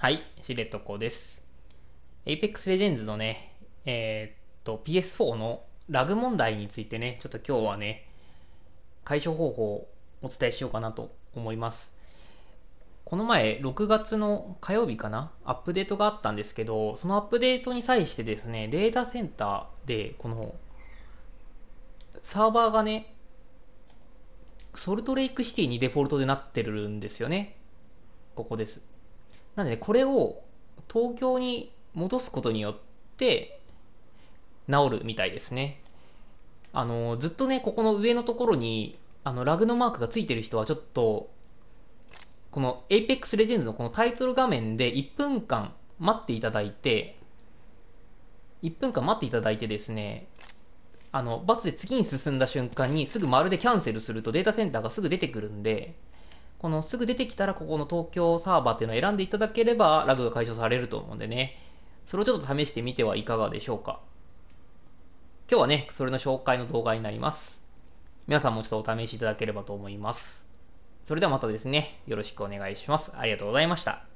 はい、しれとこです。Apex Legends のね、えー、っと、PS4 のラグ問題についてね、ちょっと今日はね、解消方法をお伝えしようかなと思います。この前、6月の火曜日かな、アップデートがあったんですけど、そのアップデートに際してですね、データセンターで、この、サーバーがね、ソルトレイクシティにデフォルトでなってるんですよね。ここです。なんで、ね、これを東京に戻すことによって治るみたいですね。あの、ずっとね、ここの上のところに、あの、ラグのマークがついてる人はちょっと、この Apex Legends のこのタイトル画面で1分間待っていただいて、1分間待っていただいてですね、あの、バツで次に進んだ瞬間にすぐ丸でキャンセルするとデータセンターがすぐ出てくるんで、このすぐ出てきたらここの東京サーバーっていうのを選んでいただければラグが解消されると思うんでね、それをちょっと試してみてはいかがでしょうか。今日はね、それの紹介の動画になります。皆さんもちょっとお試しいただければと思います。それではまたですね、よろしくお願いします。ありがとうございました。